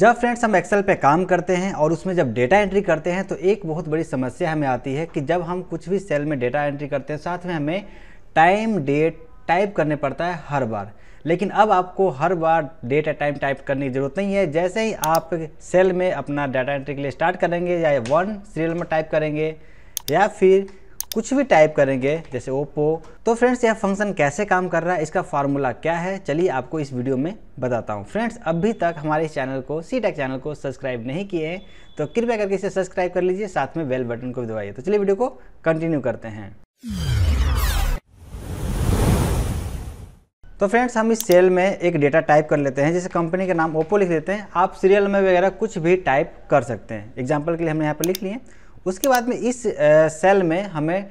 जब फ्रेंड्स हम एक्सेल पे काम करते हैं और उसमें जब डेटा एंट्री करते हैं तो एक बहुत बड़ी समस्या हमें आती है कि जब हम कुछ भी सेल में डेटा एंट्री करते हैं साथ में हमें टाइम डेट टाइप करने पड़ता है हर बार लेकिन अब आपको हर बार डेट एट टाइम टाइप करने की ज़रूरत नहीं है जैसे ही आप सेल में अपना डाटा एंट्री के लिए स्टार्ट करेंगे या वन सीरियल में टाइप करेंगे या फिर कुछ भी टाइप करेंगे जैसे ओप्पो तो फ्रेंड्स यह फंक्शन कैसे काम कर रहा है इसका फार्मूला क्या है चलिए आपको इस वीडियो में बताता हूँ फ्रेंड्स अभी तक हमारे इस चैनल को सी टेक चैनल को सब्सक्राइब नहीं किए हैं तो कृपया करके इसे सब्सक्राइब कर लीजिए साथ में बेल बटन को भी दबाइए तो चलिए वीडियो को कंटिन्यू करते हैं तो फ्रेंड्स हम इस सेल में एक डेटा टाइप कर लेते हैं जैसे कंपनी का नाम ओप्पो लिख देते हैं आप सीरियल में वगैरह कुछ भी टाइप कर सकते हैं एग्जाम्पल के लिए हमने यहाँ पर लिख लिए उसके बाद में इस सेल में हमें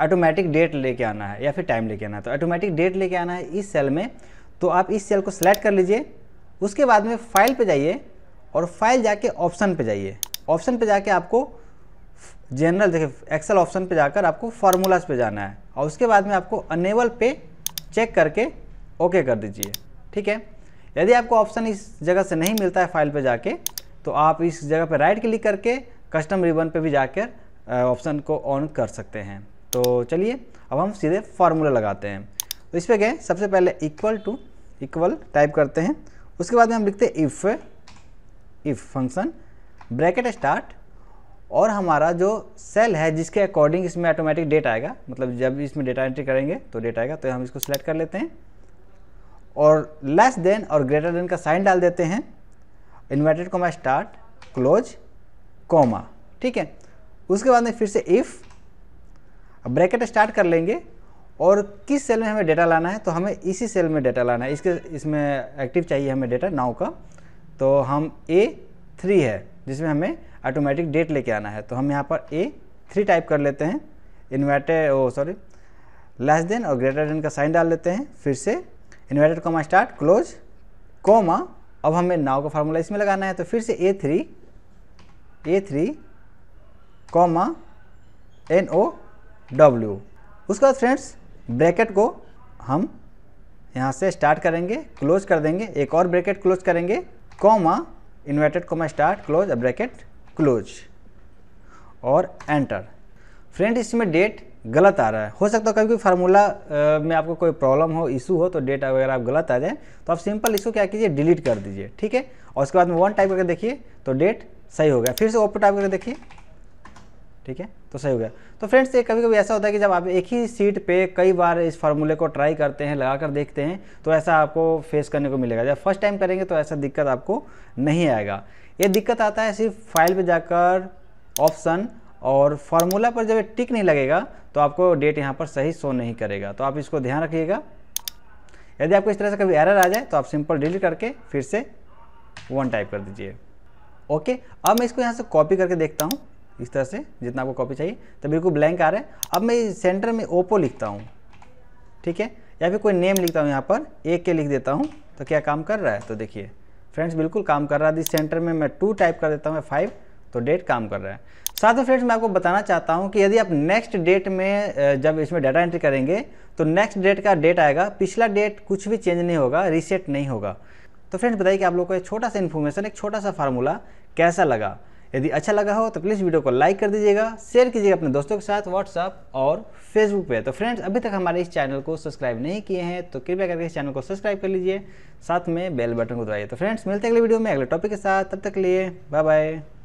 ऑटोमेटिक डेट लेके आना है या फिर टाइम लेके आना है तो ऑटोमेटिक डेट लेके आना है इस सेल में तो आप इस सेल को सिलेक्ट कर लीजिए उसके बाद में फाइल पे जाइए और फाइल जाके ऑप्शन पे जाइए ऑप्शन पे जाके आपको जनरल देखिए एक्सेल ऑप्शन पे जाकर आपको फार्मूलाज पे जाना है और उसके बाद में आपको अनेबल पे चेक करके ओके कर दीजिए ठीक है यदि आपको ऑप्शन इस जगह से नहीं मिलता है फाइल पर जाके तो आप इस जगह पर राइट क्लिक करके कस्टम रिबन पे भी जाकर ऑप्शन को ऑन कर सकते हैं तो चलिए अब हम सीधे फार्मूला लगाते हैं तो इस पर गए सबसे पहले इक्वल टू इक्वल टाइप करते हैं उसके बाद में हम लिखते हैं if if function bracket start और हमारा जो सेल है जिसके अकॉर्डिंग इसमें ऑटोमेटिक डेट आएगा मतलब जब इसमें डेटा एंट्री करेंगे तो डेट आएगा तो हम इसको सिलेक्ट कर लेते हैं और लेस देन और ग्रेटर देन का साइन डाल देते हैं इन्वर्टेड मैं स्टार्ट क्लोज कॉमा ठीक है उसके बाद में फिर से इफ़ ब्रैकेट स्टार्ट कर लेंगे और किस सेल में हमें डेटा लाना है तो हमें इसी सेल में डेटा लाना है इसके इसमें एक्टिव चाहिए हमें डेटा नाव का तो हम ए थ्री है जिसमें हमें ऑटोमेटिक डेट लेके आना है तो हम यहाँ पर ए थ्री टाइप कर लेते हैं inverter oh sorry less than और ग्रेटर देन का साइन डाल लेते हैं फिर से inverted comma start close comma अब हमें नाव का फार्मूला इसमें लगाना है तो फिर से A three A three comma N O W उसके बाद फ्रेंड्स ब्रैकेट को हम यहाँ से स्टार्ट करेंगे क्लोज कर देंगे एक और ब्रैकेट क्लोज करेंगे comma inverted comma start close bracket close और एंटर फ्रेंड इसमें डेट गलत आ रहा है हो सकता है कभी कोई फार्मूला में आपको कोई प्रॉब्लम हो इशू हो तो डेट अगर आप गलत आ जाए तो आप सिंपल इसको क्या कीजिए डिलीट कर दीजिए ठीक है और उसके बाद में वन टाइप करके देखिए तो डेट सही हो गया फिर से ओपो टाइप करके देखिए ठीक है तो सही हो गया तो फ्रेंड्स ये कभी कभी ऐसा होता है कि जब आप एक ही सीट पे कई बार इस फार्मूले को ट्राई करते हैं लगा कर देखते हैं तो ऐसा आपको फेस करने को मिलेगा जब फर्स्ट टाइम करेंगे तो ऐसा दिक्कत आपको नहीं आएगा ये दिक्कत आता है सिर्फ फाइल पे जाकर ऑप्शन और फार्मूला पर जब टिक नहीं लगेगा तो आपको डेट यहाँ पर सही शो नहीं करेगा तो आप इसको ध्यान रखिएगा यदि आपको इस तरह से कभी एरर आ जाए तो आप सिंपल डिलीट करके फिर से वन टाइप कर दीजिए ओके अब मैं इसको यहाँ से कॉपी करके देखता हूँ इस तरह से जितना आपको कॉपी चाहिए तो बिल्कुल ब्लैंक आ रहा है अब मैं सेंटर में ओप्पो लिखता हूँ ठीक है या फिर कोई नेम लिखता हूँ यहाँ पर ए के लिख देता हूँ तो क्या काम कर रहा है तो देखिए फ्रेंड्स बिल्कुल काम कर रहा है इस सेंटर में मैं टू टाइप कर देता हूँ फाइव तो डेट काम कर रहा है साथ में फ्रेंड्स मैं आपको बताना चाहता हूँ कि यदि आप नेक्स्ट डेट में जब इसमें डाटा एंट्री करेंगे तो नेक्स्ट डेट का डेट आएगा पिछला डेट कुछ भी चेंज नहीं होगा रीसेट नहीं होगा तो फ्रेंड्स बताइए कि आप लोग को एक छोटा सा इन्फॉर्मेशन एक छोटा सा फार्मूला कैसा लगा यदि अच्छा लगा हो तो प्लीज़ वीडियो को लाइक कर दीजिएगा शेयर कीजिएगा अपने दोस्तों के साथ व्हाट्सअप और फेसबुक पे तो फ्रेंड्स अभी तक हमारे इस चैनल को सब्सक्राइब नहीं किए हैं तो कृपया करके इस चैनल को सब्सक्राइब कर लीजिए साथ में बेल बटन को दबाइए तो फ्रेंड्स मिलते हैं अगले वीडियो में अगले टॉपिक के साथ तब तक लिए बाय बाय